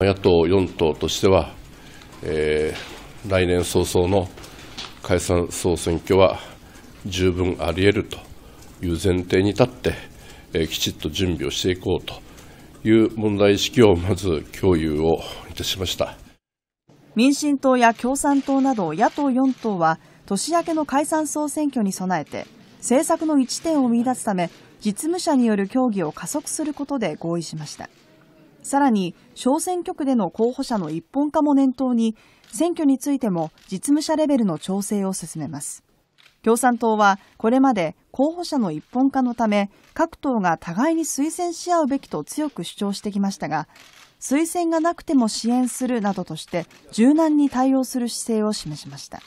野党4党としては、えー、来年早々の解散・総選挙は十分あり得るという前提に立って、えー、きちっと準備をしていこうという問題意識をまず共有をいたしました民進党や共産党など野党4党は年明けの解散・総選挙に備えて政策の一致点を見出すため実務者による協議を加速することで合意しました。さらに小選挙区での候補者の一本化も念頭に選挙についても実務者レベルの調整を進めます共産党はこれまで候補者の一本化のため各党が互いに推薦し合うべきと強く主張してきましたが推薦がなくても支援するなどとして柔軟に対応する姿勢を示しました。